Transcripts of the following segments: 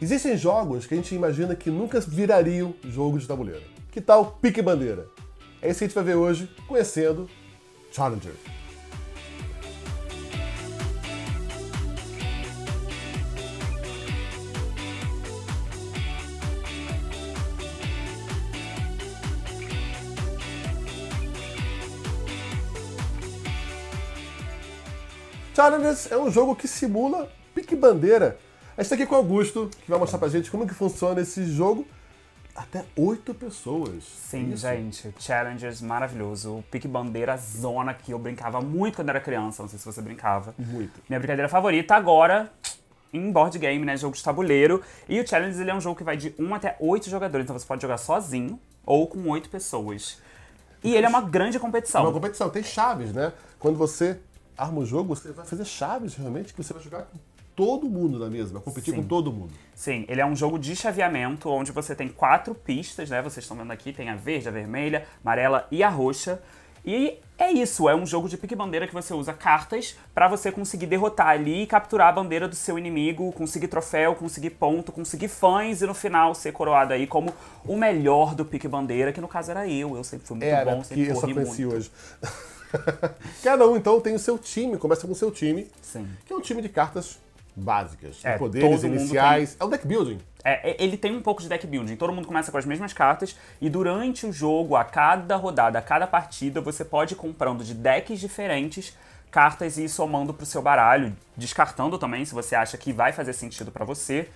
Existem jogos que a gente imagina que nunca virariam jogo de tabuleiro. Que tal Pique Bandeira? É isso que a gente vai ver hoje, conhecendo Challenger. Challengers é um jogo que simula pique-bandeira a gente tá aqui com o Augusto, que vai mostrar pra gente como que funciona esse jogo. Até oito pessoas. Sim, Isso. gente. Challengers é maravilhoso. O pique bandeira zona que eu brincava muito quando era criança. Não sei se você brincava. Muito. Minha brincadeira favorita agora em board game, né? Jogo de tabuleiro. E o Challenge ele é um jogo que vai de um até oito jogadores. Então você pode jogar sozinho ou com oito pessoas. E ele é uma grande competição. É uma competição, tem chaves, né? Quando você arma o jogo, você vai fazer chaves realmente, que você vai jogar com todo mundo na mesma, competir Sim. com todo mundo. Sim, ele é um jogo de chaveamento onde você tem quatro pistas, né? Vocês estão vendo aqui, tem a verde, a vermelha, amarela e a roxa. E é isso, é um jogo de pique-bandeira que você usa cartas para você conseguir derrotar ali e capturar a bandeira do seu inimigo, conseguir troféu, conseguir ponto, conseguir fãs e no final ser coroado aí como o melhor do pique-bandeira, que no caso era eu, eu sempre fui muito era, bom, sempre corri eu só conheci muito. hoje. Cada um então tem o seu time, começa com o seu time, Sim. que é um time de cartas básicas. É, poderes iniciais. Tem... É o deck building. É, ele tem um pouco de deck building. Todo mundo começa com as mesmas cartas e durante o jogo, a cada rodada, a cada partida, você pode ir comprando de decks diferentes cartas e ir somando pro seu baralho, descartando também se você acha que vai fazer sentido para você.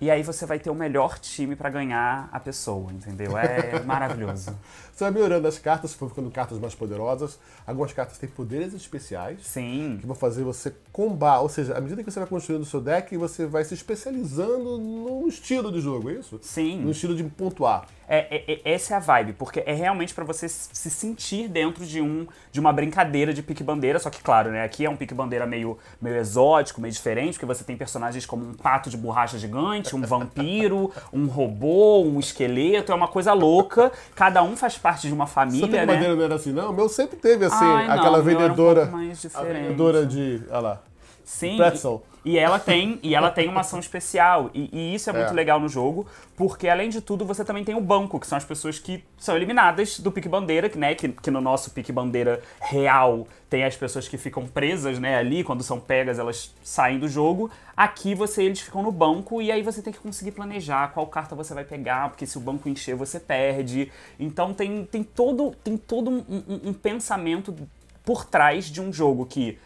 E aí você vai ter o melhor time para ganhar a pessoa, entendeu? É maravilhoso. você vai melhorando as cartas, foi ficando cartas mais poderosas. Algumas cartas têm poderes especiais. Sim. Que vão fazer você combar. Ou seja, à medida que você vai construindo o seu deck, você vai se especializando no estilo de jogo, é isso? Sim. No estilo de pontuar. É, é, é, essa é a vibe, porque é realmente para você se sentir dentro de um de uma brincadeira de pique-bandeira, só que claro, né, aqui é um pique-bandeira meio, meio exótico, meio diferente, porque você tem personagens como um pato de borracha gigante, gente, um vampiro, um robô, um esqueleto, é uma coisa louca. Cada um faz parte de uma família, Sua né? madeira não era assim, não? O meu sempre teve assim, Ai, não, aquela vendedora, um mais diferente. a vendedora de, olha lá. Sim. Pretzel. E, ela tem, e ela tem uma ação especial. E, e isso é muito é. legal no jogo, porque além de tudo, você também tem o banco, que são as pessoas que são eliminadas do pique bandeira, que, né, que, que no nosso pique bandeira real tem as pessoas que ficam presas, né, ali, quando são pegas, elas saem do jogo. Aqui você eles ficam no banco e aí você tem que conseguir planejar qual carta você vai pegar, porque se o banco encher, você perde. Então tem, tem todo, tem todo um, um, um pensamento por trás de um jogo que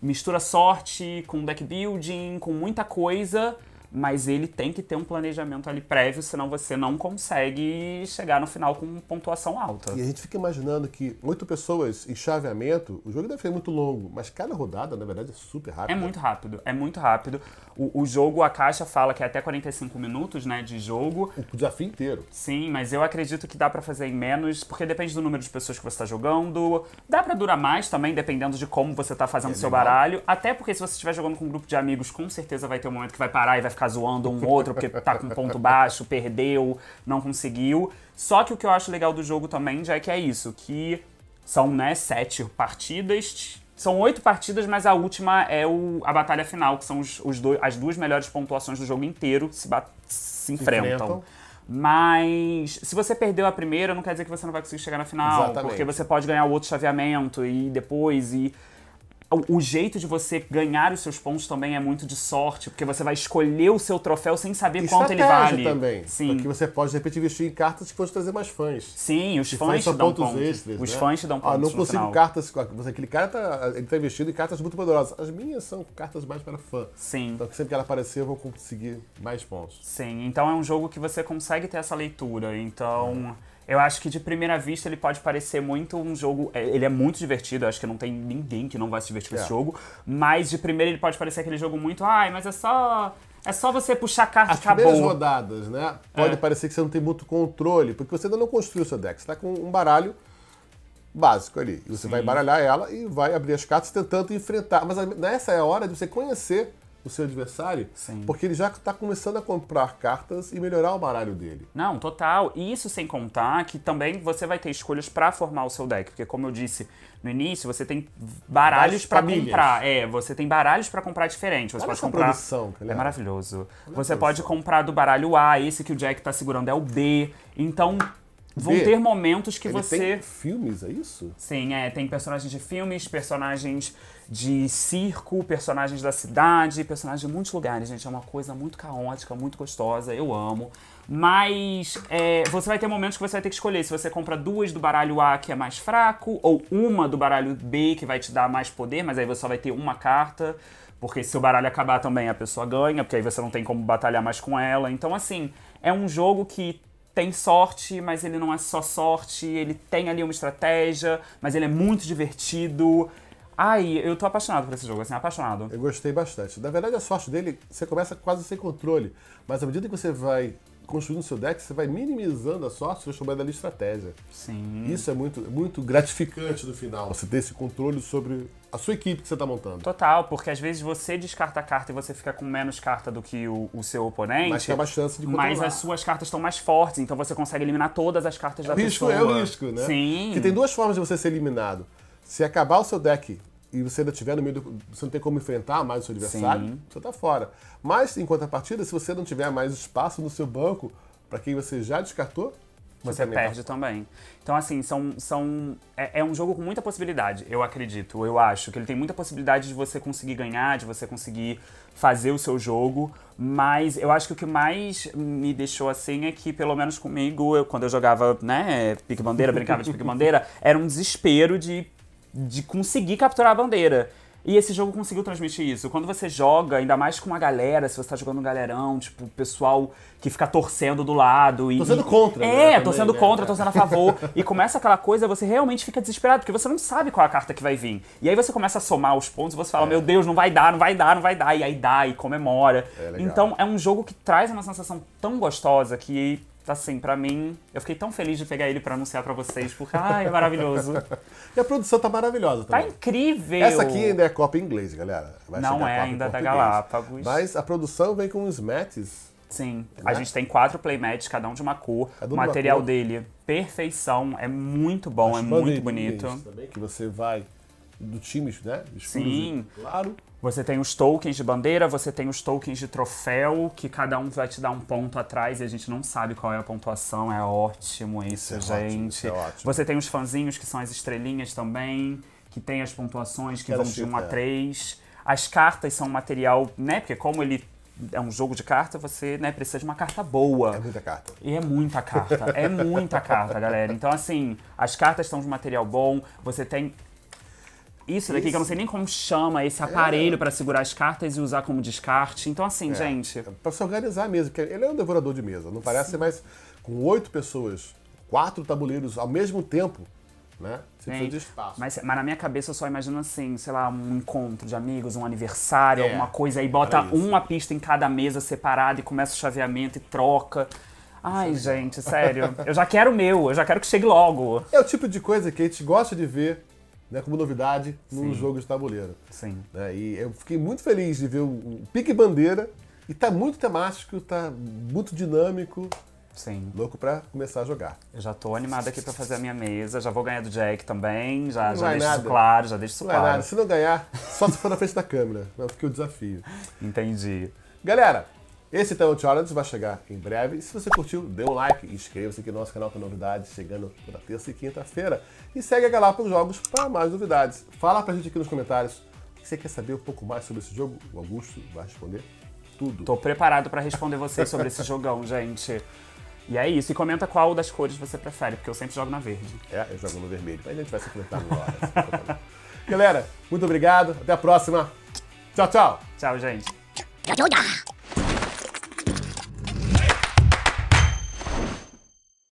mistura sorte com deck building, com muita coisa mas ele tem que ter um planejamento ali prévio, senão você não consegue chegar no final com pontuação alta. E a gente fica imaginando que oito pessoas em chaveamento, o jogo deve ser muito longo, mas cada rodada, na verdade, é super rápido. É muito rápido, é muito rápido. O, o jogo, a caixa fala que é até 45 minutos né, de jogo. O desafio inteiro. Sim, mas eu acredito que dá para fazer em menos, porque depende do número de pessoas que você está jogando. Dá para durar mais também, dependendo de como você está fazendo o é seu legal. baralho. Até porque se você estiver jogando com um grupo de amigos, com certeza vai ter um momento que vai parar e vai ficar ficar zoando um outro porque tá com ponto baixo, perdeu, não conseguiu. Só que o que eu acho legal do jogo também já é que é isso, que são, né, sete partidas. São oito partidas, mas a última é o, a batalha final, que são os, os dois, as duas melhores pontuações do jogo inteiro se, se, enfrentam. Se enfrentam. Mas se você perdeu a primeira, não quer dizer que você não vai conseguir chegar na final, Exatamente. porque você pode ganhar outro chaveamento e depois e o, o, jeito de você ganhar os seus pontos também é muito de sorte, porque você vai escolher o seu troféu sem saber quanto ele vale. também. Sim. Porque você pode, de repente, investir em cartas que vão trazer mais fãs. Sim, os fãs, fãs te dão pontos. Extras, os né? fãs te dão ah, pontos. Ah, não consigo cartas. Aquele cara tá, ele tá investindo em cartas muito poderosas. As minhas são cartas mais para fã. Sim. Então, sempre que ela aparecer, eu vou conseguir mais pontos. Sim, então é um jogo que você consegue ter essa leitura. Então. É. Eu acho que de primeira vista ele pode parecer muito um jogo. É, ele é muito divertido, eu acho que não tem ninguém que não vai se divertir com é. esse jogo. Mas de primeira ele pode parecer aquele jogo muito. Ai, mas é só. É só você puxar a carta As e acabou. As rodadas, né? Pode é. parecer que você não tem muito controle, porque você ainda não construiu seu deck. Você tá com um baralho básico ali. E você Sim. vai baralhar ela e vai abrir as cartas tentando enfrentar. Mas nessa é a hora de você conhecer o seu adversário, Sim. porque ele já está começando a comprar cartas e melhorar o baralho dele. Não, total. E isso sem contar que também você vai ter escolhas para formar o seu deck, porque como eu disse no início, você tem baralhos para comprar. É, você tem baralhos para comprar diferente. Você Olha pode comprar. Produção, é, é maravilhoso. Olha você pode comprar do baralho A, esse que o Jack está segurando é o B. Então, Vão ter momentos que Ele você. Tem filmes, é isso? Sim, é. Tem personagens de filmes, personagens de circo, personagens da cidade, personagens de muitos lugares, gente. É uma coisa muito caótica, muito gostosa, eu amo. Mas é, você vai ter momentos que você vai ter que escolher se você compra duas do baralho A, que é mais fraco, ou uma do baralho B, que vai te dar mais poder, mas aí você só vai ter uma carta. Porque se o baralho acabar também, a pessoa ganha, porque aí você não tem como batalhar mais com ela. Então, assim, é um jogo que tem sorte, mas ele não é só sorte, ele tem ali uma estratégia, mas ele é muito divertido. Ai, eu tô apaixonado por esse jogo, assim, apaixonado. Eu gostei bastante. Na verdade, a sorte dele, você começa quase sem controle, mas à medida que você vai construindo seu deck, você vai minimizando a sorte, transformando ela em estratégia. Sim. Isso é muito, muito gratificante no final, você ter esse controle sobre a sua equipe que você está montando. Total, porque às vezes você descarta a carta e você fica com menos carta do que o, o seu oponente. Mas tem mais chance de controlar. Mas as suas cartas estão mais fortes, então você consegue eliminar todas as cartas é da risco, pessoa. É o risco, né? Sim. Porque tem duas formas de você ser eliminado. Se acabar o seu deck e você ainda tiver no meio do, você não tem como enfrentar mais o seu adversário, Sim. você está fora. Mas em contrapartida, se você não tiver mais espaço no seu banco para quem você já descartou, você, você tá perde também. Então, assim, são, são, é, é, um jogo com muita possibilidade, eu acredito, eu acho. Que ele tem muita possibilidade de você conseguir ganhar, de você conseguir fazer o seu jogo. Mas eu acho que o que mais me deixou assim é que, pelo menos comigo, eu, quando eu jogava, né, pique-bandeira, brincava de pique-bandeira, era um desespero de de conseguir capturar a bandeira. E esse jogo conseguiu transmitir isso. Quando você joga, ainda mais com uma galera, se você tá jogando um galerão, tipo, o pessoal que fica torcendo do lado e. Torcendo contra. É, né, torcendo contra, né? É, né? torcendo a favor. e começa aquela coisa, você realmente fica desesperado, porque você não sabe qual é a carta que vai vir. E aí você começa a somar os pontos e você fala, é. meu Deus, não vai dar, não vai dar, não vai dar. E aí dá e comemora. É então é um jogo que traz uma sensação tão gostosa que Tá assim, para mim, eu fiquei tão feliz de pegar ele para anunciar para vocês, porque, ai, é maravilhoso. e a produção tá maravilhosa tá também. Tá incrível! Essa aqui ainda é cópia em inglês, galera. Vai Não é ainda da tá Galápagos. Mas a produção vem com os mates. Sim, né? a gente tem quatro playmats, cada um de uma cor. o material cor. dele, perfeição, é muito bom, Acho é muito bonito. Também, que você vai do times, né? Sim, claro. Você tem os tokens de bandeira, você tem os tokens de troféu, que cada um vai te dar um ponto atrás e a gente não sabe qual é a pontuação. É ótimo isso, isso é gente. Ótimo, isso é ótimo. Você tem os fanzinhos, que são as estrelinhas também, que tem as pontuações que Quero vão de 1 a 3. Tipo, é. As cartas são um material, né? Porque como ele é um jogo de carta, você né, precisa de uma carta boa. É muita carta. E é muita carta. é muita carta, galera. Então, assim, as cartas são de material bom, você tem isso daqui, isso. que eu não sei nem como chama, esse aparelho é. para segurar as cartas e usar como descarte. Então, assim, é. gente. É, para se organizar mesmo, porque ele é um devorador de mesa, não parece, Sim. mas com oito pessoas, quatro tabuleiros ao mesmo tempo, né? Você precisa de espaço. Mas, mas, na minha cabeça eu só imagino assim, sei lá, um encontro de amigos, um aniversário, é. alguma coisa, aí bota uma pista em cada mesa separada e começa o chaveamento e troca. Ai, gente, sério. eu já quero o meu, eu já quero que chegue logo. É o tipo de coisa que a gente gosta de ver né, como novidade num Sim. jogo de tabuleiro. Sim. Né, e eu fiquei muito feliz de ver o Pique Bandeira e tá muito temático, tá muito dinâmico. Sim. Louco pra começar a jogar. Eu já tô animado aqui pra fazer a minha mesa, já vou ganhar do Jack também, já, não já deixo nada. isso claro, já deixo isso não claro. É nada. Se não ganhar, só se for na frente da câmera, né, porque é o desafio. Entendi. Galera, esse Tano Challenge vai chegar em breve. se você curtiu, dê um like, e inscreva-se aqui no nosso canal com é novidades chegando toda terça e quinta-feira. E segue a Galápagos Jogos para mais novidades. Fala pra gente aqui nos comentários o que você quer saber um pouco mais sobre esse jogo. O Augusto vai responder tudo. Tô preparado para responder vocês sobre esse jogão, gente. E é isso. E comenta qual das cores você prefere, porque eu sempre jogo na verde. É, eu jogo no vermelho. Mas a gente vai se comentar agora. Assim, é. Galera, muito obrigado. Até a próxima. Tchau, tchau. Tchau, gente.